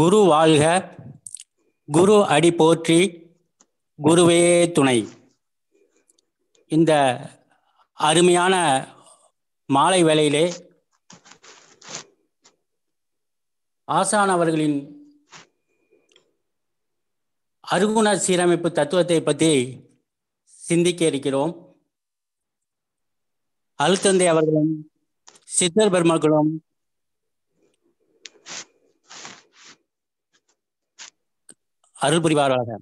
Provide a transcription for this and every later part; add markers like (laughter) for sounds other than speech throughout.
குரு வாழ்க குரு அடி போற்றி குருவே துணை இந்த அருமையான மாலை வேளையிலே ஆசானவர்களின் அருகுணர் அருகுண சீரமைப்பு தத்துவத்தை பற்றி சிந்திக்க இருக்கிறோம் அழுத்தந்தை அவர்களும் சித்தர் பெருமக்களும் அருள் புரிவார்களாக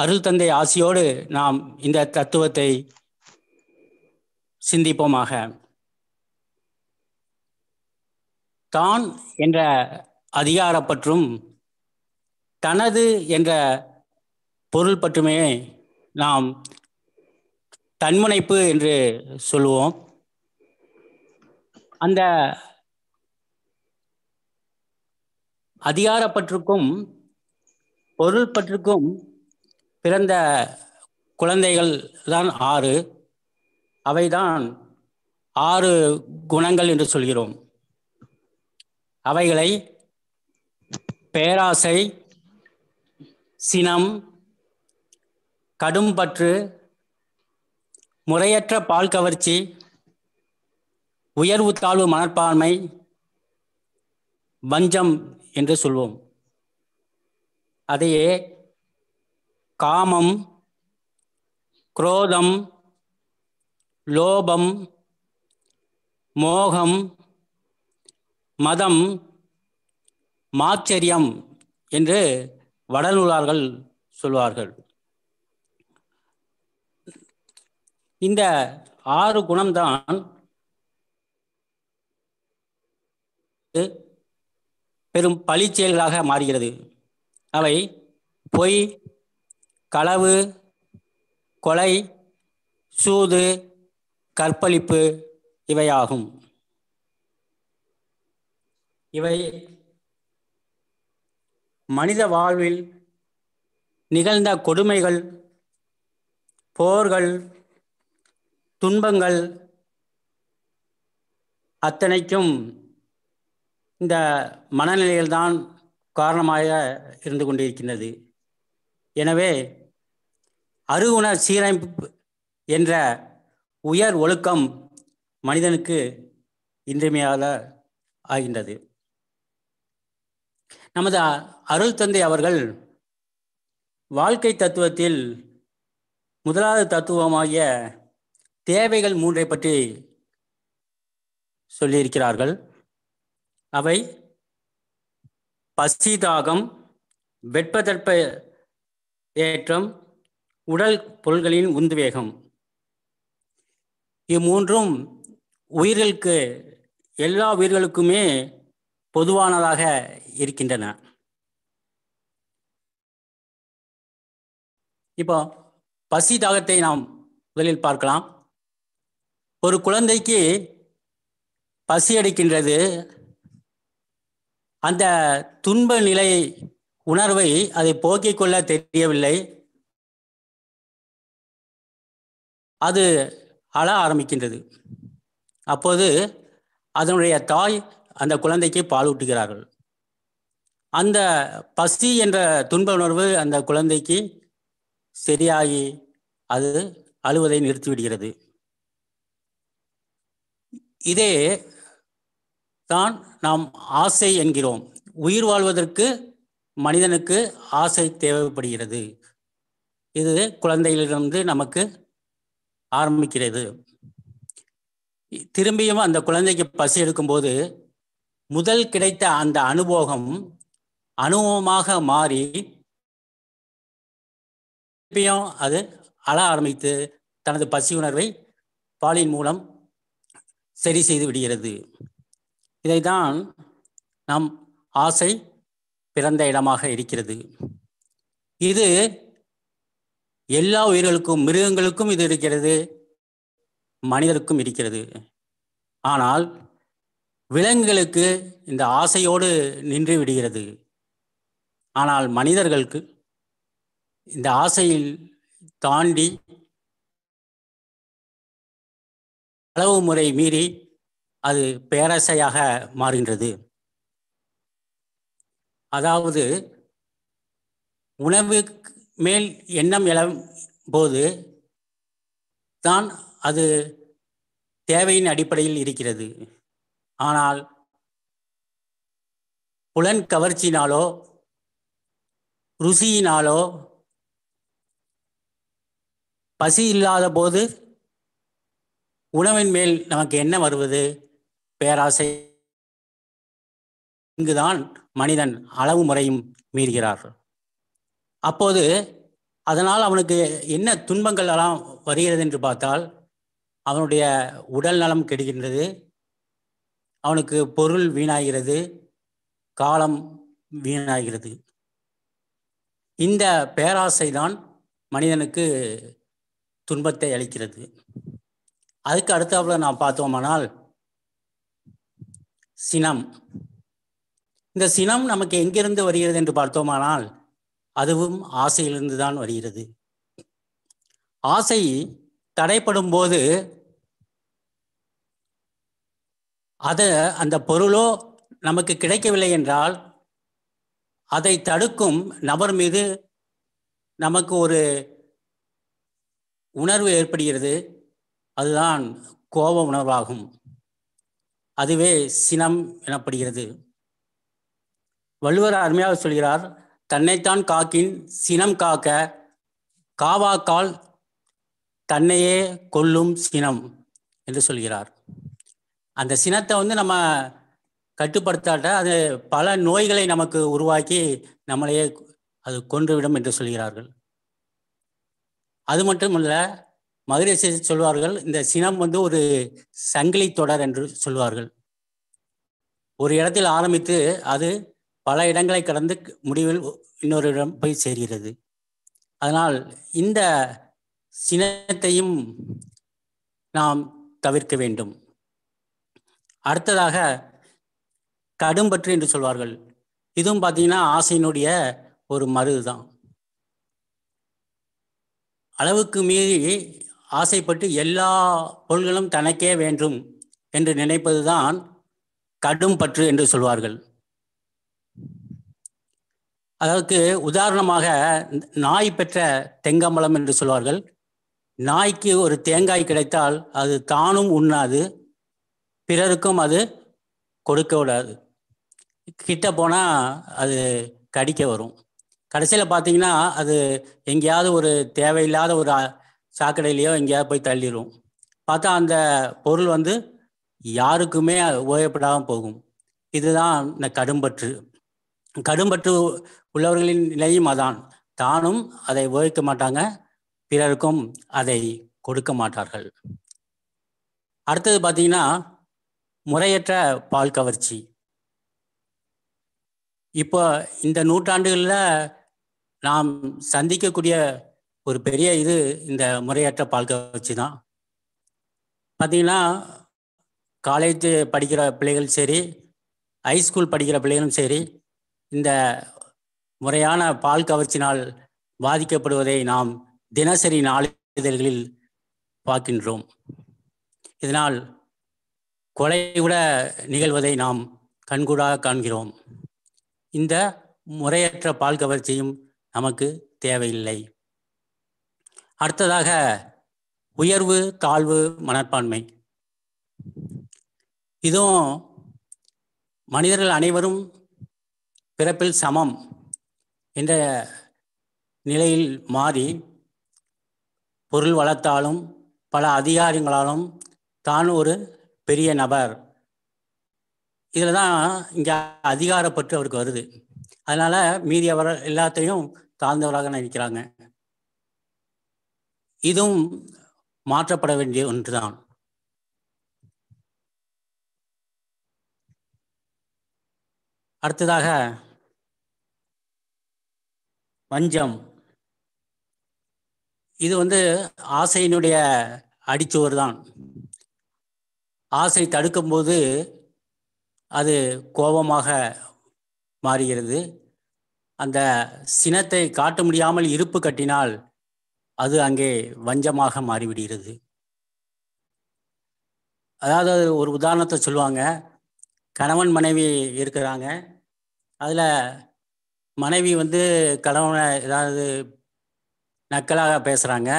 அருள் தந்தை ஆசியோடு நாம் இந்த தத்துவத்தை சிந்திப்போமாக தான் என்ற அதிகாரப்பற்றும் பற்றும் தனது என்ற பொருள் பற்றுமே நாம் தன்முனைப்பு என்று சொல்லுவோம் அந்த அதிகாரப்பற்றுக்கும் பொருள் பற்றுக்கும் பிறந்த குழந்தைகள் தான் ஆறு அவைதான் ஆறு குணங்கள் என்று சொல்கிறோம் அவைகளை பேராசை சினம் கடும்பற்று முறையற்ற பால் கவர்ச்சி உயர்வு தாழ்வு மனப்பான்மை வஞ்சம் என்று சொல்வோம் அதையே காமம் குரோதம் லோபம் மோகம் மதம் மாச்சரியம் என்று வடநூலார்கள் சொல்வார்கள் இந்த ஆறு குணம்தான் பெரும் பழிச்செயல்களாக மாறுகிறது அவை பொய் களவு கொலை சூது கற்பழிப்பு இவையாகும் இவை மனித வாழ்வில் நிகழ்ந்த கொடுமைகள் போர்கள் துன்பங்கள் அத்தனைக்கும் இந்த மனநிலையில்தான் காரணமாக இருந்து கொண்டிருக்கின்றது எனவே அருகுணர் சீரமைப்பு என்ற உயர் ஒழுக்கம் மனிதனுக்கு இன்றியமையாத ஆகின்றது நமது அருள் தந்தை அவர்கள் வாழ்க்கை தத்துவத்தில் முதலாவது தத்துவமாகிய தேவைகள் மூன்றை பற்றி சொல்லியிருக்கிறார்கள் அவை பசிதாகம் வெட்பதற்ப ஏற்றம் உடல் பொருள்களின் உந்துவேகம் இம்மூன்றும் உயிர்களுக்கு எல்லா உயிர்களுக்குமே பொதுவானதாக இருக்கின்றன இப்போ பசி தாகத்தை நாம் முதலில் பார்க்கலாம் ஒரு குழந்தைக்கு பசி அடிக்கின்றது அந்த துன்ப நிலை உணர்வை அதை போக்கிக் கொள்ள தெரியவில்லை அது அழ ஆரம்பிக்கின்றது அப்போது அதனுடைய தாய் அந்த குழந்தைக்கு பாலூட்டுகிறார்கள் அந்த பசி என்ற துன்ப உணர்வு அந்த குழந்தைக்கு சரியாகி அது அழுவதை நிறுத்திவிடுகிறது இதே தான் நாம் ஆசை என்கிறோம் உயிர் வாழ்வதற்கு மனிதனுக்கு ஆசை தேவைப்படுகிறது இது குழந்தையிலிருந்து நமக்கு ஆரம்பிக்கிறது திரும்பியும் அந்த குழந்தைக்கு பசி எடுக்கும்போது முதல் கிடைத்த அந்த அனுபவம் அனுபவமாக மாறி திருப்பியும் அது அழ ஆரம்பித்து தனது பசி உணர்வை பாலின் மூலம் சரி செய்து விடுகிறது இதைதான் நம் ஆசை பிறந்த இடமாக இருக்கிறது இது எல்லா உயிர்களுக்கும் மிருகங்களுக்கும் இது இருக்கிறது மனிதருக்கும் இருக்கிறது ஆனால் விலங்குகளுக்கு இந்த ஆசையோடு நின்று விடுகிறது ஆனால் மனிதர்களுக்கு இந்த ஆசையில் தாண்டி அளவு முறை மீறி அது பேரசையாக மாறுகின்றது அதாவது உணவு மேல் எண்ணம் எழும் போது தான் அது தேவையின் அடிப்படையில் இருக்கிறது ஆனால் புலன் கவர்ச்சியினாலோ ருசியினாலோ பசி இல்லாத போது உணவின் மேல் நமக்கு என்ன வருவது பேராசை இங்குதான் மனிதன் அளவு முறையும் மீறுகிறார் அப்போது அதனால் அவனுக்கு என்ன துன்பங்கள் எல்லாம் வருகிறது என்று பார்த்தால் அவனுடைய உடல் நலம் கெடுகின்றது அவனுக்கு பொருள் வீணாகிறது காலம் வீணாகிறது இந்த பேராசை தான் மனிதனுக்கு துன்பத்தை அளிக்கிறது அதுக்கு அடுத்தவளை நாம் பார்த்தோமானால் சினம் இந்த சினம் நமக்கு எங்கிருந்து வருகிறது என்று பார்த்தோமானால் அதுவும் ஆசையிலிருந்து தான் வருகிறது ஆசை தடைப்படும் போது அதை அந்த பொருளோ நமக்கு கிடைக்கவில்லை என்றால் அதை தடுக்கும் நபர் மீது நமக்கு ஒரு உணர்வு ஏற்படுகிறது அதுதான் கோப உணர்வாகும் அதுவே சினம் எனப்படுகிறது வள்ளுவர் அருமையாக சொல்கிறார் தன்னைத்தான் காக்கின் சினம் காக்க காவாக்கால் தன்னையே கொல்லும் சினம் என்று சொல்கிறார் அந்த சினத்தை வந்து நம்ம கட்டுப்படுத்தாட்ட அது பல நோய்களை நமக்கு உருவாக்கி நம்மளையே அது கொன்றுவிடும் என்று சொல்கிறார்கள் அது மட்டும் இல்லை மதுரை சொல்வார்கள் இந்த சினம் வந்து ஒரு சங்கிலி தொடர் என்று சொல்வார்கள் ஒரு இடத்தில் ஆரம்பித்து அது பல இடங்களை கடந்து முடிவில் இன்னொரு இடம் போய் சேர்கிறது அதனால் இந்த சினத்தையும் நாம் தவிர்க்க வேண்டும் அடுத்ததாக கடும்பற்று என்று சொல்வார்கள் இதுவும் பார்த்தீங்கன்னா ஆசையினுடைய ஒரு மருது தான் அளவுக்கு மீறி ஆசைப்பட்டு எல்லா பொருள்களும் தனக்கே வேண்டும் என்று நினைப்பதுதான் கடும் பற்று என்று சொல்வார்கள் அதற்கு உதாரணமாக நாய் பெற்ற தெங்கம்பழம் என்று சொல்வார்கள் நாய்க்கு ஒரு தேங்காய் கிடைத்தால் அது தானும் உண்ணாது பிறருக்கும் அது கொடுக்க விடாது கிட்ட போனால் அது கடிக்க வரும் கடைசியில் பார்த்தீங்கன்னா அது எங்கேயாவது ஒரு தேவையில்லாத ஒரு சாக்கடையிலையோ எங்கேயாவது போய் தள்ளிடுவோம் பார்த்தா அந்த பொருள் வந்து யாருக்குமே ஓயப்படாமல் போகும் இதுதான் இந்த கடும்பற்று கடும்பற்று உள்ளவர்களின் நிலையும் அதான் தானும் அதை உபயோகிக்க மாட்டாங்க பிறருக்கும் அதை கொடுக்க மாட்டார்கள் அடுத்தது பார்த்தீங்கன்னா முறையற்ற பால் கவர்ச்சி இப்போ இந்த நூற்றாண்டுகளில் நாம் சந்திக்கக்கூடிய ஒரு பெரிய இது இந்த முறையற்ற பால்கை வச்சு தான் பார்த்தீங்கன்னா காலேஜ் படிக்கிற பிள்ளைகளும் சரி ஹைஸ்கூல் படிக்கிற பிள்ளைகளும் சரி இந்த முறையான பால் கவர்ச்சினால் பாதிக்கப்படுவதை நாம் தினசரி நாளிதழ்களில் பார்க்கின்றோம் இதனால் கொலை விட நிகழ்வதை நாம் கண்கூடாக காண்கிறோம் இந்த முறையற்ற பால் கவர்ச்சியும் நமக்கு தேவையில்லை அடுத்ததாக உயர்வு தாழ்வு மனப்பான்மை இதுவும் மனிதர்கள் அனைவரும் பிறப்பில் சமம் என்ற நிலையில் மாறி பொருள் வளர்த்தாலும் பல அதிகாரங்களாலும் தான் ஒரு பெரிய நபர் இதில் தான் இங்கே அதிகாரப்பற்று அவருக்கு வருது அதனால் மீதியவர் எல்லாத்தையும் தாழ்ந்தவராக நினைக்கிறாங்க இதுவும் மாற்றப்பட வேண்டிய ஒன்றுதான் அடுத்ததாக வஞ்சம் இது வந்து ஆசையினுடைய அடிச்சுவர் தான் ஆசை தடுக்கும்போது அது கோபமாக மாறுகிறது அந்த சினத்தை காட்ட முடியாமல் இருப்பு கட்டினால் அது அங்கே வஞ்சமாக மாறிவிடுகிறது அதாவது ஒரு உதாரணத்தை சொல்லுவாங்க கணவன் மனைவி இருக்கிறாங்க அதில் மனைவி வந்து கணவனை ஏதாவது நக்கலாக பேசுகிறாங்க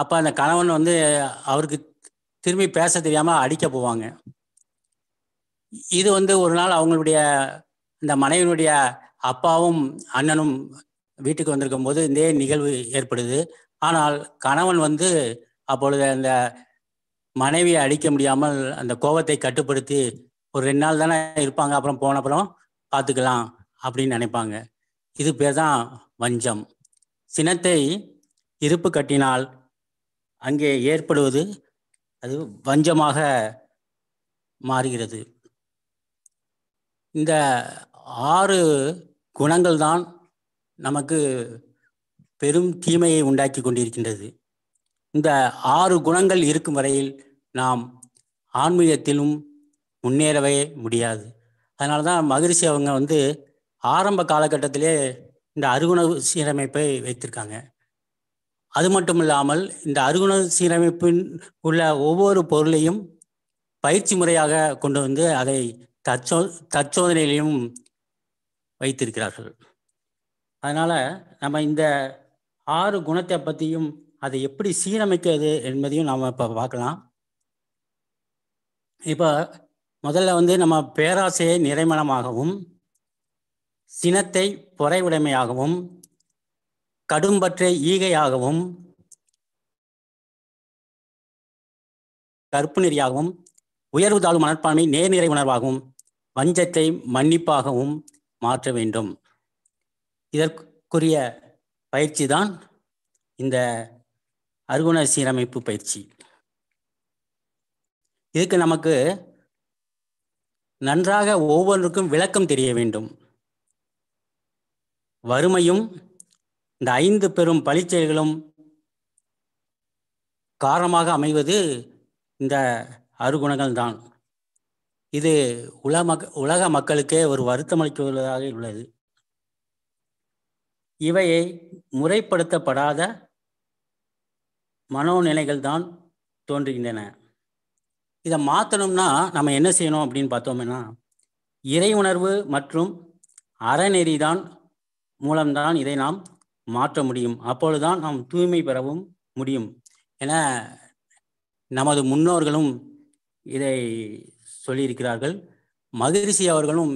அப்போ அந்த கணவன் வந்து அவருக்கு திரும்பி பேச தெரியாமல் அடிக்க போவாங்க இது வந்து ஒரு நாள் அவங்களுடைய இந்த மனைவியினுடைய அப்பாவும் அண்ணனும் வீட்டுக்கு வந்திருக்கும் போது இதே நிகழ்வு ஏற்படுது ஆனால் கணவன் வந்து அப்பொழுது அந்த மனைவியை அடிக்க முடியாமல் அந்த கோபத்தை கட்டுப்படுத்தி ஒரு ரெண்டு நாள் தானே இருப்பாங்க அப்புறம் போன அப்புறம் பார்த்துக்கலாம் அப்படின்னு நினைப்பாங்க இது பேர் தான் வஞ்சம் சினத்தை இருப்பு கட்டினால் அங்கே ஏற்படுவது அது வஞ்சமாக மாறுகிறது இந்த ஆறு குணங்கள் தான் நமக்கு பெரும் தீமையை உண்டாக்கி கொண்டிருக்கின்றது இந்த ஆறு குணங்கள் இருக்கும் வரையில் நாம் ஆன்மீகத்திலும் முன்னேறவே முடியாது அதனால தான் மகிழ்ச்சி அவங்க வந்து ஆரம்ப காலகட்டத்திலே இந்த அருகுண சீரமைப்பை வைத்திருக்காங்க அது மட்டும் இல்லாமல் இந்த அருகுண சீரமைப்பின் உள்ள ஒவ்வொரு பொருளையும் பயிற்சி முறையாக கொண்டு வந்து அதை தற்சோ தச்சோதனையிலையும் வைத்திருக்கிறார்கள் அதனால் நம்ம இந்த ஆறு குணத்தை பற்றியும் அதை எப்படி சீரமைக்கிறது என்பதையும் நாம் இப்போ பார்க்கலாம் இப்போ முதல்ல வந்து நம்ம பேராசையை நிறைமணமாகவும் சினத்தை பொறைவுடைமையாகவும் கடும்பற்றை ஈகையாகவும் கருப்பு நெறியாகவும் உயர்வு தாழ்வு மனப்பான்மை நேர்நிறை உணர்வாகவும் வஞ்சத்தை மன்னிப்பாகவும் மாற்ற வேண்டும் இதற்குரிய பயிற்சி தான் இந்த அருகுண சீரமைப்பு பயிற்சி இதுக்கு நமக்கு நன்றாக ஒவ்வொன்றுக்கும் விளக்கம் தெரிய வேண்டும் வறுமையும் இந்த ஐந்து பெரும் பழிச்செயல்களும் காரணமாக அமைவது இந்த அருகுணங்கள் தான் இது உலக மக் உலக மக்களுக்கே ஒரு வருத்தமளிக்குள்ளதாக உள்ளது இவையை முறைப்படுத்தப்படாத மனோநிலைகள் தான் தோன்றுகின்றன இதை மாற்றணும்னா நம்ம என்ன செய்யணும் அப்படின்னு பார்த்தோம்னா இறை உணர்வு மற்றும் அறநெறி தான் மூலம்தான் இதை நாம் மாற்ற முடியும் அப்பொழுதுதான் நாம் தூய்மை பெறவும் முடியும் என நமது முன்னோர்களும் இதை சொல்லியிருக்கிறார்கள் மகிழ்ச்சி அவர்களும்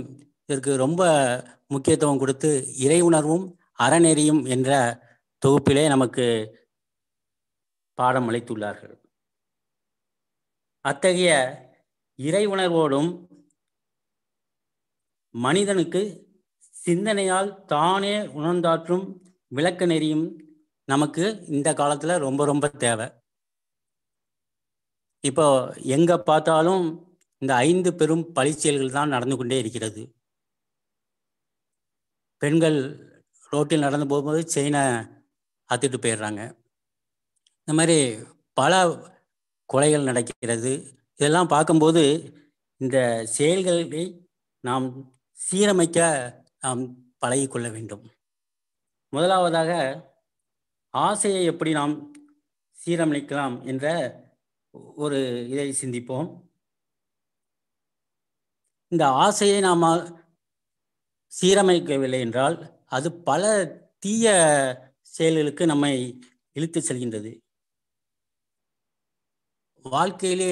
இதற்கு ரொம்ப முக்கியத்துவம் கொடுத்து இறை உணர்வும் அறநெறியும் என்ற தொகுப்பிலே நமக்கு பாடம் அளித்துள்ளார்கள் அத்தகைய இறை உணர்வோடும் மனிதனுக்கு சிந்தனையால் தானே உணர்ந்தாற்றும் விளக்க நெறியும் நமக்கு இந்த காலத்தில் ரொம்ப ரொம்ப தேவை இப்போ எங்கே பார்த்தாலும் இந்த ஐந்து பெரும் பழிச்செயல்கள் தான் நடந்து கொண்டே இருக்கிறது பெண்கள் ரோட்டில் நடந்து போகும்போது செயினை அத்துட்டு போயிடுறாங்க இந்த மாதிரி பல கொலைகள் நடக்கிறது இதெல்லாம் பார்க்கும்போது இந்த செயல்களை நாம் சீரமைக்க நாம் பழகிக்கொள்ள வேண்டும் முதலாவதாக ஆசையை எப்படி நாம் சீரமைக்கலாம் என்ற ஒரு இதை சிந்திப்போம் இந்த ஆசையை நாம் சீரமைக்கவில்லை என்றால் அது பல தீய செயல்களுக்கு நம்மை இழுத்து செல்கின்றது வாழ்க்கையிலே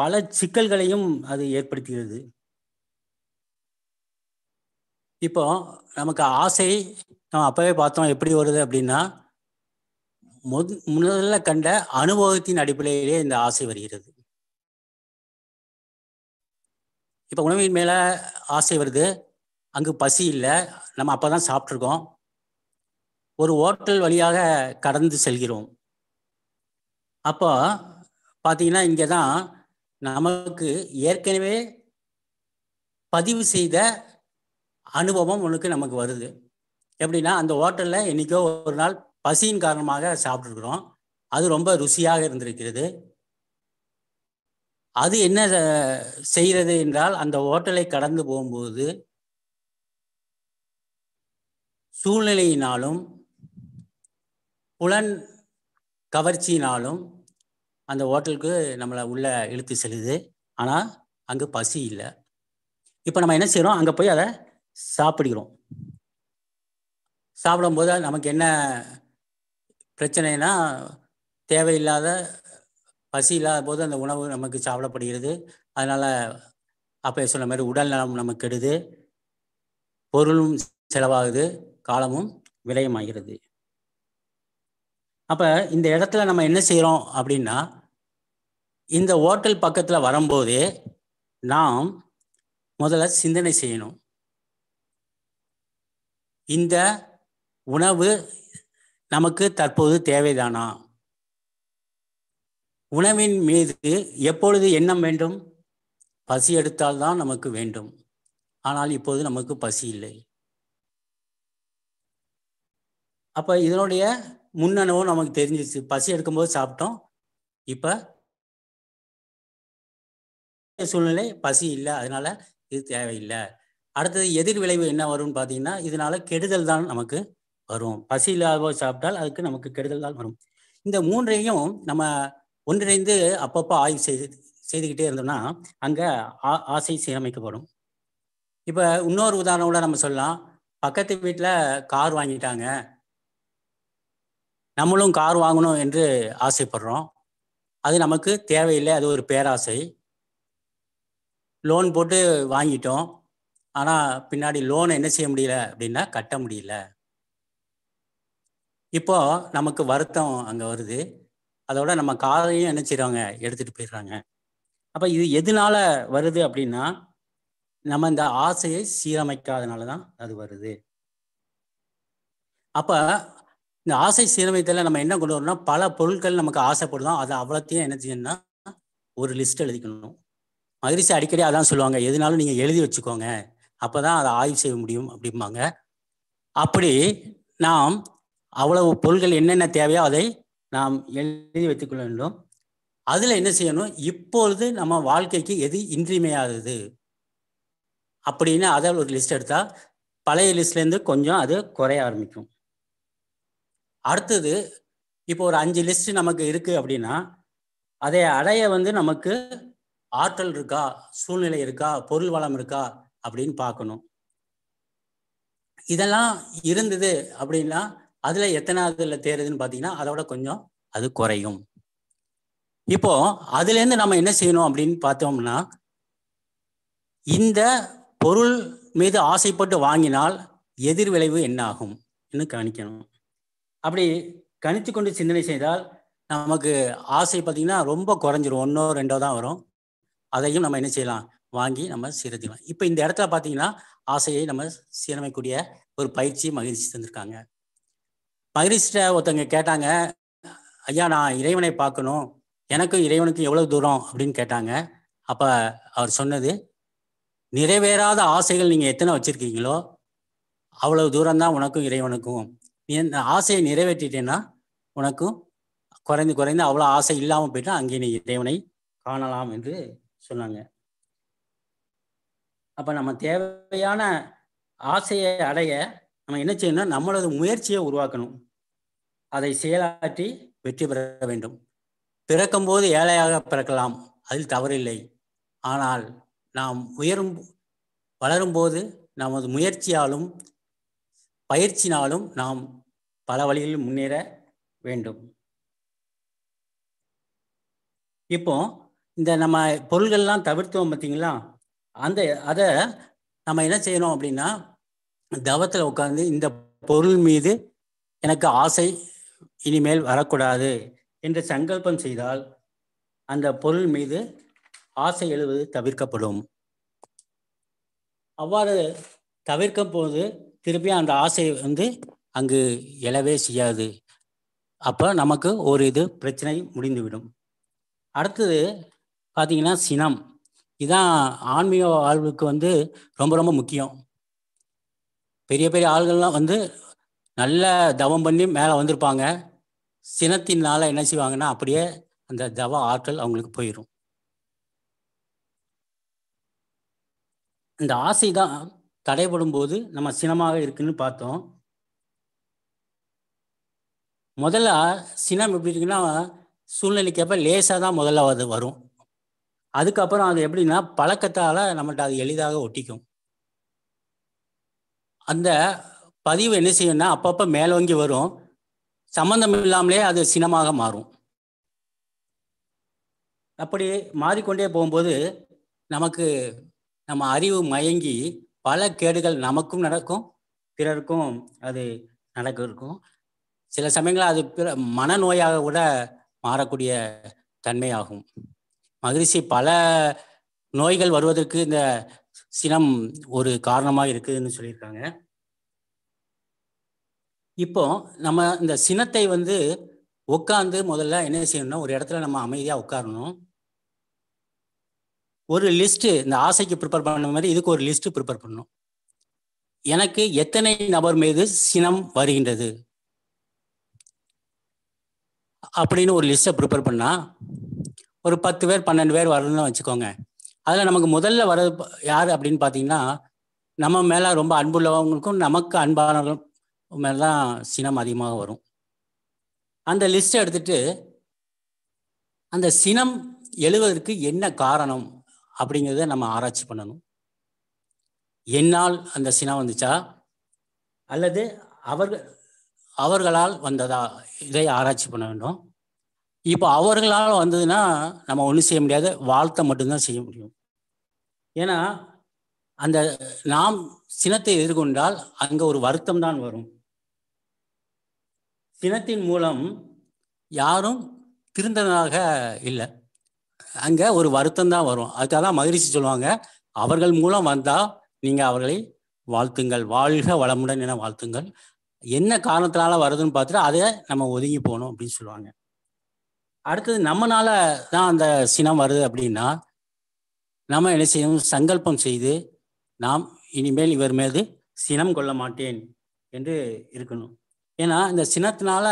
பல சிக்கல்களையும் அது ஏற்படுத்துகிறது இப்போ நமக்கு ஆசை நம்ம அப்பவே பார்த்தோம் எப்படி வருது அப்படின்னா முத முதல்ல கண்ட அனுபவத்தின் அடிப்படையிலே இந்த ஆசை வருகிறது இப்போ உணவின் மேலே ஆசை வருது அங்கு பசி இல்லை நம்ம அப்போ தான் சாப்பிட்ருக்கோம் ஒரு ஹோட்டல் வழியாக கடந்து செல்கிறோம் அப்போ பார்த்தீங்கன்னா இங்கே தான் நமக்கு ஏற்கனவே பதிவு செய்த அனுபவம் உனக்கு நமக்கு வருது எப்படின்னா அந்த ஹோட்டலில் என்றைக்கோ ஒரு நாள் பசியின் காரணமாக சாப்பிட்ருக்குறோம் அது ரொம்ப ருசியாக இருந்திருக்கிறது அது என்ன செய்கிறது என்றால் அந்த ஹோட்டலை கடந்து போகும்போது சூழ்நிலையினாலும் புலன் கவர்ச்சியினாலும் அந்த ஹோட்டலுக்கு நம்மளை உள்ளே இழுத்து செல்லுது ஆனால் அங்கே பசி இல்லை இப்போ நம்ம என்ன செய்கிறோம் அங்கே போய் அதை சாப்பிடுகிறோம் சாப்பிடும்போது நமக்கு என்ன பிரச்சனைனா தேவையில்லாத பசி இல்லாத போது அந்த உணவு நமக்கு சாப்பிடப்படுகிறது அதனால் அப்போ சொன்ன மாதிரி உடல் நலம் நமக்கு கெடுது பொருளும் செலவாகுது காலமும் விளையமாகிறது அப்போ இந்த இடத்துல நம்ம என்ன செய்கிறோம் அப்படின்னா இந்த ஓட்டல் பக்கத்தில் வரும்போதே நாம் முதல்ல சிந்தனை செய்யணும் இந்த உணவு நமக்கு தற்போது தேவைதானா உணவின் மீது எப்பொழுது எண்ணம் வேண்டும் பசி எடுத்தால்தான் நமக்கு வேண்டும் ஆனால் இப்போது நமக்கு பசி இல்லை அப்போ இதனுடைய முன்னனுபவம் நமக்கு தெரிஞ்சிச்சு பசி எடுக்கும்போது சாப்பிட்டோம் இப்போ சூழ்நிலை பசி இல்லை அதனால இது தேவையில்லை அடுத்தது எதிர் விளைவு என்ன வரும்னு பார்த்தீங்கன்னா இதனால கெடுதல் தான் நமக்கு வரும் பசி இல்லாத சாப்பிட்டால் அதுக்கு நமக்கு கெடுதல் தான் வரும் இந்த மூன்றையும் நம்ம ஒன்றிணைந்து அப்பப்போ ஆய்வு செய்து செய்துக்கிட்டே இருந்தோம்னா அங்கே ஆ ஆசை சீரமைக்கப்படும் இப்போ இன்னொரு உதாரணம் கூட நம்ம சொல்லலாம் பக்கத்து வீட்டில் கார் வாங்கிட்டாங்க நம்மளும் கார் வாங்கணும் என்று ஆசைப்படுறோம் அது நமக்கு தேவையில்லை அது ஒரு பேராசை லோன் போட்டு வாங்கிட்டோம் ஆனால் பின்னாடி லோனை என்ன செய்ய முடியல அப்படின்னா கட்ட முடியல இப்போ நமக்கு வருத்தம் அங்கே வருது அதோட நம்ம காரையும் என்ன செய்கிறாங்க எடுத்துகிட்டு போயிடுறாங்க அப்போ இது எதனால வருது அப்படின்னா நம்ம இந்த ஆசையை சீரமைக்காதனால தான் அது வருது அப்போ இந்த ஆசை சீரமைத்தல நம்ம என்ன கொண்டு வரோம்னா பல பொருட்கள் நமக்கு ஆசைப்படுதோம் அதை அவ்வளோத்தையும் என்ன செய்யணும்னா ஒரு லிஸ்ட் எழுதிக்கணும் மகிழ்ச்சி அடிக்கடி அதான் சொல்லுவாங்க எதுனாலும் நீங்கள் எழுதி வச்சுக்கோங்க அப்போ தான் அதை ஆய்வு செய்ய முடியும் அப்படிம்பாங்க அப்படி நாம் அவ்வளவு பொருட்கள் என்னென்ன தேவையோ அதை நாம் எழுதி வைத்துக்கொள்ள வேண்டும் அதில் என்ன செய்யணும் இப்பொழுது நம்ம வாழ்க்கைக்கு எது இன்றியமையாதது அப்படின்னு அதை ஒரு லிஸ்ட் எடுத்தால் பழைய லிஸ்ட்லேருந்து கொஞ்சம் அது குறைய ஆரம்பிக்கும் அடுத்தது இப்போ ஒரு அஞ்சு லிஸ்ட் நமக்கு இருக்கு அப்படின்னா அதை அடைய வந்து நமக்கு ஆற்றல் இருக்கா சூழ்நிலை இருக்கா பொருள் வளம் இருக்கா அப்படின்னு பார்க்கணும் இதெல்லாம் இருந்தது அப்படின்னா அதுல எத்தனாவதுல தேருதுன்னு பார்த்தீங்கன்னா அதோட கொஞ்சம் அது குறையும் இப்போ அதுலேருந்து நம்ம என்ன செய்யணும் அப்படின்னு பார்த்தோம்னா இந்த பொருள் மீது ஆசைப்பட்டு வாங்கினால் எதிர்விளைவு என்ன ஆகும் கவனிக்கணும் அப்படி கணித்து கொண்டு சிந்தனை செய்தால் நமக்கு ஆசை பார்த்தீங்கன்னா ரொம்ப குறைஞ்சிரும் ஒன்றோ ரெண்டோ தான் வரும் அதையும் நம்ம என்ன செய்யலாம் வாங்கி நம்ம சீரத்திடலாம் இப்போ இந்த இடத்துல பார்த்தீங்கன்னா ஆசையை நம்ம சீரமைக்கூடிய ஒரு பயிற்சி மகிழ்ச்சி தந்திருக்காங்க மகிழ்ச்சிட்ட ஒருத்தவங்க கேட்டாங்க ஐயா நான் இறைவனை பார்க்கணும் எனக்கும் இறைவனுக்கும் எவ்வளோ தூரம் அப்படின்னு கேட்டாங்க அப்போ அவர் சொன்னது நிறைவேறாத ஆசைகள் நீங்கள் எத்தனை வச்சுருக்கீங்களோ அவ்வளவு தூரம்தான் உனக்கும் இறைவனுக்கும் என் ஆசையை நிறைவேற்றிட்டேன்னா உனக்கும் குறைந்து குறைந்து அவ்வளோ ஆசை இல்லாமல் போயிட்டா அங்கே நீ இறைவனை காணலாம் என்று சொன்னாங்க அப்போ நம்ம தேவையான ஆசையை அடைய நம்ம என்ன செய்யணும்னா நம்மளது முயற்சியை உருவாக்கணும் அதை செயலாற்றி வெற்றி பெற வேண்டும் பிறக்கும்போது ஏழையாக பிறக்கலாம் அதில் தவறில்லை ஆனால் நாம் உயரும் வளரும்போது நமது முயற்சியாலும் பயிற்சினாலும் நாம் பல வழிகளில் முன்னேற வேண்டும் இப்போ இந்த நம்ம பொருள்கள்லாம் தவிர்த்தோம் பார்த்தீங்களா அந்த அதை நம்ம என்ன செய்யணும் அப்படின்னா தவத்தில் உட்காந்து இந்த பொருள் மீது எனக்கு ஆசை இனிமேல் வரக்கூடாது என்று சங்கல்பம் செய்தால் அந்த பொருள் மீது ஆசை எழுவது தவிர்க்கப்படும் அவ்வாறு தவிர்க்கும் போது திருப்பியும் அந்த ஆசை வந்து அங்கு எழவே செய்யாது அப்போ நமக்கு ஒரு இது பிரச்சனை முடிந்துவிடும் அடுத்தது பார்த்திங்கன்னா சினம் இதான் ஆன்மீக வாழ்வுக்கு வந்து ரொம்ப ரொம்ப முக்கியம் பெரிய பெரிய ஆள்கள்லாம் வந்து நல்ல தவம் பண்ணி மேலே வந்திருப்பாங்க சினத்தினால என்ன செய்வாங்கன்னா அப்படியே அந்த தவ ஆற்றல் அவங்களுக்கு போயிடும் இந்த ஆசை தான் தடைபடும் போது நம்ம சினமாக இருக்குன்னு பார்த்தோம் முதல்ல சினம் எப்படி இருக்குன்னா சூழ்நிலைக்கேற்ப லேசாக தான் முதல்ல அது வரும் அதுக்கப்புறம் அது எப்படின்னா பழக்கத்தால் நம்மகிட்ட அது எளிதாக ஒட்டிக்கும் அந்த பதிவு என்ன செய்யும்னா அப்பப்போ மேலோங்கி வரும் சம்மந்தம் இல்லாமலே அது சினமாக மாறும் அப்படி மாறிக்கொண்டே போகும்போது நமக்கு நம்ம அறிவு மயங்கி பல கேடுகள் நமக்கும் நடக்கும் பிறருக்கும் அது நடக்க இருக்கும் சில சமயங்களில் அது பிற மனநோயாக கூட மாறக்கூடிய தன்மையாகும் மகிழ்ச்சி பல நோய்கள் வருவதற்கு இந்த சினம் ஒரு காரணமாக இருக்குதுன்னு சொல்லியிருக்காங்க இப்போ நம்ம இந்த சினத்தை வந்து உட்காந்து முதல்ல என்ன செய்யணும்னா ஒரு இடத்துல நம்ம அமைதியாக உட்காரணும் ஒரு லிஸ்ட்டு இந்த ஆசைக்கு ப்ரிப்பேர் பண்ண மாதிரி இதுக்கு ஒரு லிஸ்ட்டு ப்ரிப்பேர் பண்ணணும் எனக்கு எத்தனை நபர் மீது சினம் வருகின்றது அப்படின்னு ஒரு லிஸ்ட்டை ப்ரிப்பேர் பண்ணால் ஒரு பத்து பேர் பன்னெண்டு பேர் வரணும்னு வச்சுக்கோங்க அதில் நமக்கு முதல்ல வர யார் அப்படின்னு பார்த்தீங்கன்னா நம்ம மேலே ரொம்ப அன்புள்ளவங்களுக்கும் நமக்கு அன்பானவர்கள் மேலே தான் சினம் அதிகமாக வரும் அந்த லிஸ்ட்டை எடுத்துட்டு அந்த சினம் எழுவதற்கு என்ன காரணம் அப்படிங்கிறத நம்ம ஆராய்ச்சி பண்ணணும் என்னால் அந்த சினா வந்துச்சா அல்லது அவர்கள் அவர்களால் வந்ததா இதை ஆராய்ச்சி பண்ண வேண்டும் இப்போ அவர்களால் வந்ததுன்னா நம்ம ஒன்றும் செய்ய முடியாது வாழ்த்த மட்டும்தான் செய்ய முடியும் ஏன்னா அந்த நாம் சினத்தை எதிர்கொண்டால் அங்கே ஒரு வருத்தம் தான் வரும் சினத்தின் மூலம் யாரும் திருந்தனாக இல்லை அங்கே ஒரு வருத்தம் தான் வரும் அதுக்காக தான் மகிழ்ச்சி சொல்லுவாங்க அவர்கள் மூலம் வந்தால் நீங்கள் அவர்களை வாழ்த்துங்கள் வாழ்க வளமுடன் என வாழ்த்துங்கள் என்ன காரணத்தினால வருதுன்னு பார்த்துட்டு அதை நம்ம ஒதுங்கி போகணும் அப்படின்னு சொல்லுவாங்க அடுத்தது நம்மனால தான் அந்த சினம் வருது அப்படின்னா நம்ம என்ன செய்யணும் சங்கல்பம் செய்து நாம் இனிமேல் இவர் மீது சினம் கொள்ள மாட்டேன் என்று இருக்கணும் ஏன்னா இந்த சினத்தினால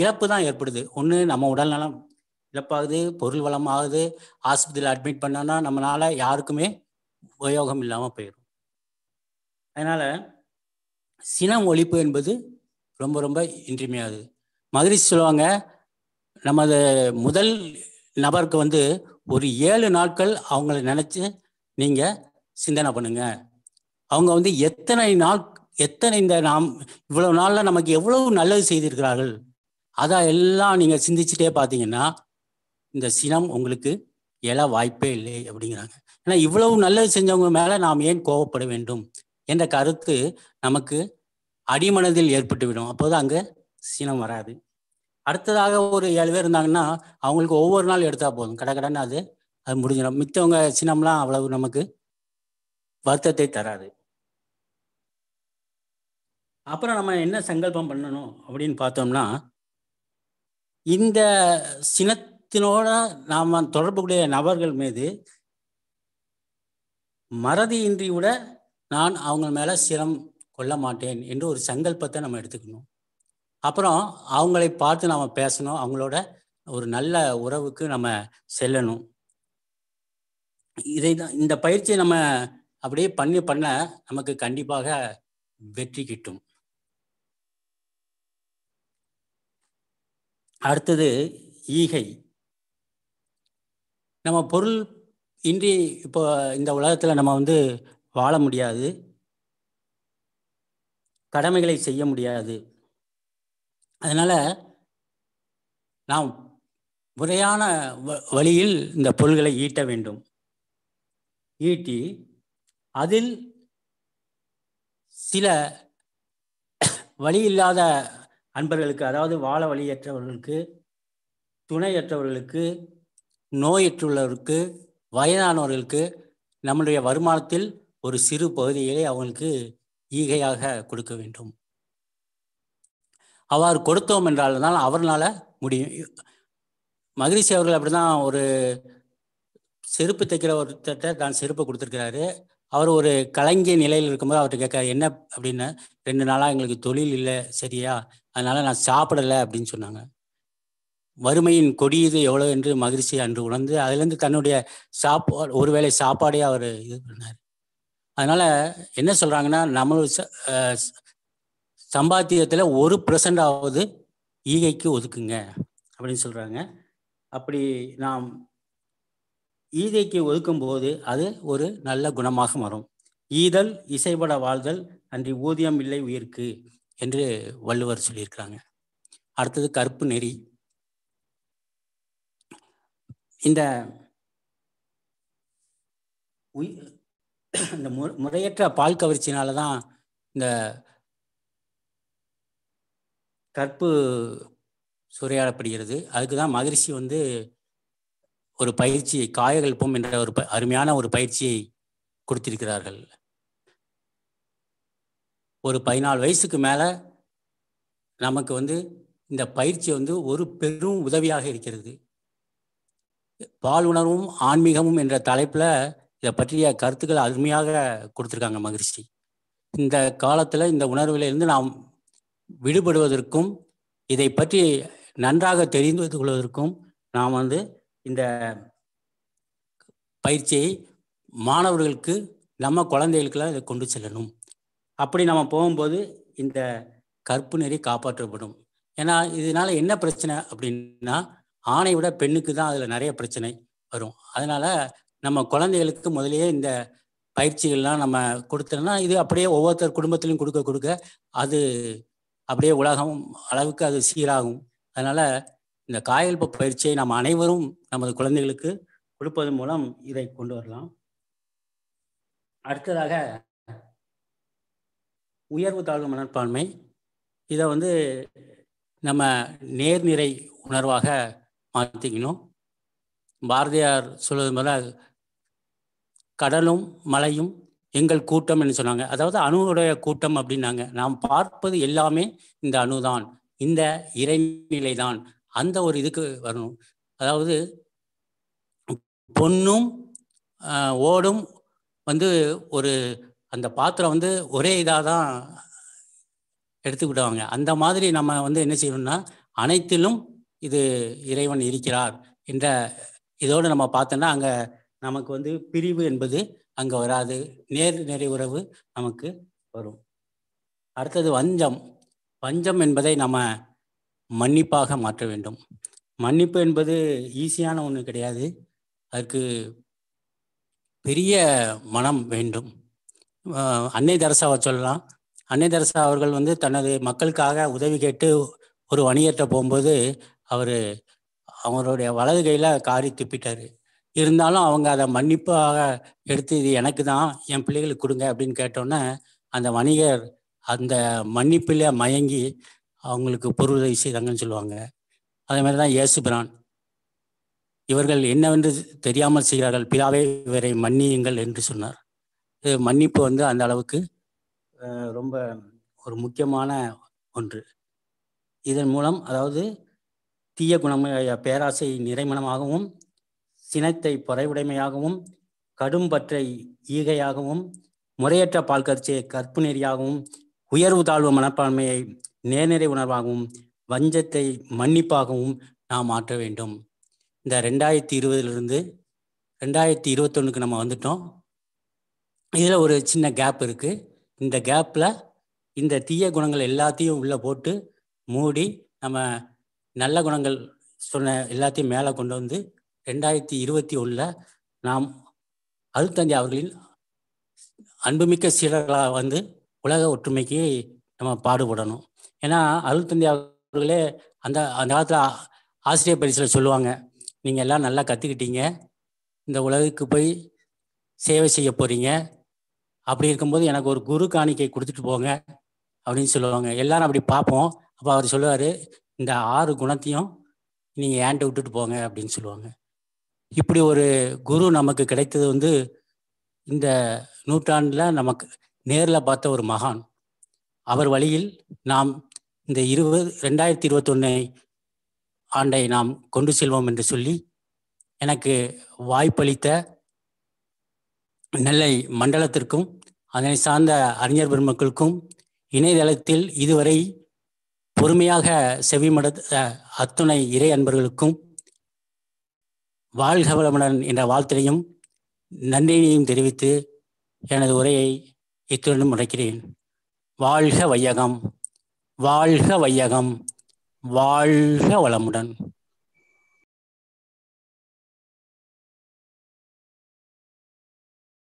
இழப்பு தான் ஏற்படுது ஒன்று நம்ம உடல் நலம் இழப்பாகுது பொருள் வளமாகுது ஆஸ்பத்திரியில் அட்மிட் பண்ணோம்னா நம்மளால் யாருக்குமே உபயோகம் இல்லாமல் போயிடும் அதனால் சினம் ஒழிப்பு என்பது ரொம்ப ரொம்ப இன்றிமையாது மகிழ்ச்சி சொல்லுவாங்க நமது முதல் நபருக்கு வந்து ஒரு ஏழு நாட்கள் அவங்கள நினச்சி நீங்கள் சிந்தனை பண்ணுங்க அவங்க வந்து எத்தனை நாள் எத்தனை இந்த நாம் இவ்வளோ நாளில் நமக்கு எவ்வளவு நல்லது செய்திருக்கிறார்கள் அதான் எல்லாம் நீங்கள் சிந்திச்சுட்டே பார்த்தீங்கன்னா இந்த சினம் உங்களுக்கு எழ வாய்ப்பே இல்லை அப்படிங்கிறாங்க ஏன்னா இவ்வளவு நல்லது செஞ்சவங்க மேலே நாம் ஏன் கோவப்பட வேண்டும் என்ற கருத்து நமக்கு அடிமனதில் ஏற்பட்டுவிடும் அப்போது அங்கே சினம் வராது அடுத்ததாக ஒரு ஏழு பேர் இருந்தாங்கன்னா அவங்களுக்கு ஒவ்வொரு நாள் எடுத்தால் போதும் கடை கடன் அது அது முடிஞ்சிடும் மித்தவங்க சினம்லாம் அவ்வளவு நமக்கு வருத்தத்தை தராது அப்புறம் நம்ம என்ன சங்கல்பம் பண்ணணும் அப்படின்னு பார்த்தோம்னா இந்த சின மதத்தினோட நாம் தொடர்புடைய நபர்கள் மீது மறதியின்றி விட நான் அவங்க மேலே சிரம் கொள்ள மாட்டேன் என்று ஒரு சங்கல்பத்தை நம்ம எடுத்துக்கணும் அப்புறம் அவங்களை பார்த்து நாம் பேசணும் அவங்களோட ஒரு நல்ல உறவுக்கு நம்ம செல்லணும் இதை தான் இந்த பயிற்சியை நம்ம அப்படியே பண்ணி பண்ண நமக்கு கண்டிப்பாக வெற்றி கிட்டும் அடுத்தது ஈகை நம்ம பொருள் இன்றி இப்போ இந்த உலகத்தில் நம்ம வந்து வாழ முடியாது கடமைகளை செய்ய முடியாது அதனால் நாம் முறையான வழியில் இந்த பொருள்களை ஈட்ட வேண்டும் ஈட்டி அதில் சில வழி இல்லாத அன்பர்களுக்கு அதாவது வாழ வழியற்றவர்களுக்கு துணையற்றவர்களுக்கு நோயற்றுள்ளவருக்கு வயதானவர்களுக்கு நம்மளுடைய வருமானத்தில் ஒரு சிறு பகுதிகளை அவங்களுக்கு ஈகையாக கொடுக்க வேண்டும் அவ்வாறு கொடுத்தோம் என்றால் தான் அவர்னால முடியும் மகிழ்ச்சி அவர்கள் அப்படி தான் ஒரு செருப்பு தைக்கிற ஒருத்தட்ட தான் செருப்பை கொடுத்துருக்கிறாரு அவர் ஒரு கலங்கிய நிலையில் இருக்கும்போது அவர்கிட்ட கேட்க என்ன அப்படின்னு ரெண்டு நாளாக எங்களுக்கு தொழில் இல்லை சரியா அதனால நான் சாப்பிடலை அப்படின்னு சொன்னாங்க வறுமையின் கொடியது எவ்வளோ என்று மகிழ்ச்சி அன்று உணர்ந்து அதுலேருந்து தன்னுடைய சாப்பாடு ஒருவேளை சாப்பாடே அவர் இது பண்ணார் அதனால் என்ன சொல்கிறாங்கன்னா நம்மளோட சம்பாத்தியத்தில் ஒரு ஆவது ஈகைக்கு ஒதுக்குங்க அப்படின்னு சொல்கிறாங்க அப்படி நாம் ஈகைக்கு ஒதுக்கும் போது அது ஒரு நல்ல குணமாக மாறும் ஈதல் இசைபட வாழ்தல் அன்றி ஊதியம் இல்லை உயிர்க்கு என்று வள்ளுவர் சொல்லியிருக்கிறாங்க அடுத்தது கருப்பு நெறி இந்த (coughs) இந்த முறையற்ற பால் கவர்ச்சினால தான் இந்த கற்பு சூறையாடப்படுகிறது அதுக்கு தான் மகிழ்ச்சி வந்து ஒரு பயிற்சியை காயகல்பம் என்ற ஒரு அருமையான ஒரு பயிற்சியை கொடுத்திருக்கிறார்கள் ஒரு பதினாலு வயசுக்கு மேலே நமக்கு வந்து இந்த பயிற்சி வந்து ஒரு பெரும் உதவியாக இருக்கிறது பால் உணர்வும் ஆன்மீகமும் என்ற தலைப்பில் இதை பற்றிய கருத்துக்கள் அருமையாக கொடுத்துருக்காங்க மகிழ்ச்சி இந்த காலத்தில் இந்த உணர்விலிருந்து நாம் விடுபடுவதற்கும் இதை பற்றி நன்றாக தெரிந்து கொள்வதற்கும் நாம் வந்து இந்த பயிற்சியை மாணவர்களுக்கு நம்ம குழந்தைகளுக்கெல்லாம் இதை கொண்டு செல்லணும் அப்படி நம்ம போகும்போது இந்த கற்பு நெறி காப்பாற்றப்படும் ஏன்னா இதனால என்ன பிரச்சனை அப்படின்னா ஆணை விட பெண்ணுக்கு தான் அதில் நிறைய பிரச்சனை வரும் அதனால நம்ம குழந்தைகளுக்கு முதலே இந்த பயிற்சிகள்லாம் நம்ம கொடுத்தோம்னா இது அப்படியே ஒவ்வொருத்தர் குடும்பத்திலையும் கொடுக்க கொடுக்க அது அப்படியே உலகம் அளவுக்கு அது சீராகும் அதனால இந்த காயல்ப பயிற்சியை நாம் அனைவரும் நமது குழந்தைகளுக்கு கொடுப்பதன் மூலம் இதை கொண்டு வரலாம் அடுத்ததாக உயர்வு தாழ்வு மனப்பான்மை இதை வந்து நம்ம நேர்நிறை உணர்வாக மாற்றிக்கணும் பாரதியார் சொல்வது போல கடலும் மலையும் எங்கள் கூட்டம் என்று சொன்னாங்க அதாவது அணுவுடைய கூட்டம் அப்படின்னாங்க நாம் பார்ப்பது எல்லாமே இந்த அணுதான் இந்த இறைநிலை தான் அந்த ஒரு இதுக்கு வரணும் அதாவது பொண்ணும் ஓடும் வந்து ஒரு அந்த பாத்திரம் வந்து ஒரே இதாக தான் எடுத்துக்கிட்டாங்க அந்த மாதிரி நம்ம வந்து என்ன செய்யணும்னா அனைத்திலும் இது இறைவன் இருக்கிறார் என்ற இதோடு நம்ம பார்த்தோன்னா அங்கே நமக்கு வந்து பிரிவு என்பது அங்கே வராது நேர் நிறை உறவு நமக்கு வரும் அடுத்தது வஞ்சம் வஞ்சம் என்பதை நம்ம மன்னிப்பாக மாற்ற வேண்டும் மன்னிப்பு என்பது ஈஸியான ஒன்று கிடையாது அதற்கு பெரிய மனம் வேண்டும் அன்னை தரசாவை சொல்லலாம் அன்னை தரசா அவர்கள் வந்து தனது மக்களுக்காக உதவி கேட்டு ஒரு வணிகத்தை போகும்போது அவர் அவருடைய வலது கையில் காரி துப்பிட்டார் இருந்தாலும் அவங்க அதை மன்னிப்பாக எடுத்து இது எனக்கு தான் என் பிள்ளைகளுக்கு கொடுங்க அப்படின்னு கேட்டோன்னே அந்த வணிகர் அந்த மன்னிப்பில் மயங்கி அவங்களுக்கு உதவி செய்தாங்கன்னு சொல்லுவாங்க அதே மாதிரி தான் பிரான் இவர்கள் என்னவென்று தெரியாமல் செய்கிறார்கள் பிதாவே இவரை மன்னியுங்கள் என்று சொன்னார் இது மன்னிப்பு வந்து அந்த அளவுக்கு ரொம்ப ஒரு முக்கியமான ஒன்று இதன் மூலம் அதாவது தீய குணம் பேராசை நிறைமணமாகவும் சினத்தை பொறைவுடைமையாகவும் கடும்பற்றை ஈகையாகவும் முறையற்ற பால் கற்சியை கற்பு நெறியாகவும் உயர்வு தாழ்வு மனப்பான்மையை நேர்நிறை உணர்வாகவும் வஞ்சத்தை மன்னிப்பாகவும் நாம் மாற்ற வேண்டும் இந்த ரெண்டாயிரத்தி இருபதுலேருந்து ரெண்டாயிரத்தி இருபத்தொன்னுக்கு நம்ம வந்துட்டோம் இதில் ஒரு சின்ன கேப் இருக்குது இந்த கேப்பில் இந்த தீய குணங்கள் எல்லாத்தையும் உள்ளே போட்டு மூடி நம்ம நல்ல குணங்கள் சொன்ன எல்லாத்தையும் மேலே கொண்டு வந்து ரெண்டாயிரத்தி இருபத்தி ஒன்றில் நாம் அருத்தந்தி அவர்களின் அன்புமிக்க சீடர்களாக வந்து உலக ஒற்றுமைக்கு நம்ம பாடுபடணும் ஏன்னா அருள்தந்தி அவர்களே அந்த அந்த காலத்தில் ஆசிரியர் பரிசில் சொல்லுவாங்க நீங்கள் எல்லாம் நல்லா கற்றுக்கிட்டீங்க இந்த உலகுக்கு போய் சேவை செய்ய போகிறீங்க அப்படி இருக்கும்போது எனக்கு ஒரு குரு காணிக்கை கொடுத்துட்டு போங்க அப்படின்னு சொல்லுவாங்க எல்லாரும் அப்படி பார்ப்போம் அப்போ அவர் சொல்லுவார் இந்த ஆறு குணத்தையும் நீங்கள் ஏண்ட விட்டுட்டு போங்க அப்படின்னு சொல்லுவாங்க இப்படி ஒரு குரு நமக்கு கிடைத்தது வந்து இந்த நூற்றாண்டில் நமக்கு நேரில் பார்த்த ஒரு மகான் அவர் வழியில் நாம் இந்த இருபது ரெண்டாயிரத்தி இருபத்தொன்னு ஆண்டை நாம் கொண்டு செல்வோம் என்று சொல்லி எனக்கு வாய்ப்பளித்த நெல்லை மண்டலத்திற்கும் அதனை சார்ந்த அறிஞர் பெருமக்களுக்கும் இணையதளத்தில் இதுவரை பொறுமையாக செவிமட அத்துணை இறை அன்பர்களுக்கும் வாழ்க வளமுடன் என்ற வாழ்த்தினையும் நன்றியையும் தெரிவித்து எனது உரையை இத்துடன் முடைக்கிறேன் வாழ்க வையகம் வாழ்க வையகம் வாழ்க வளமுடன்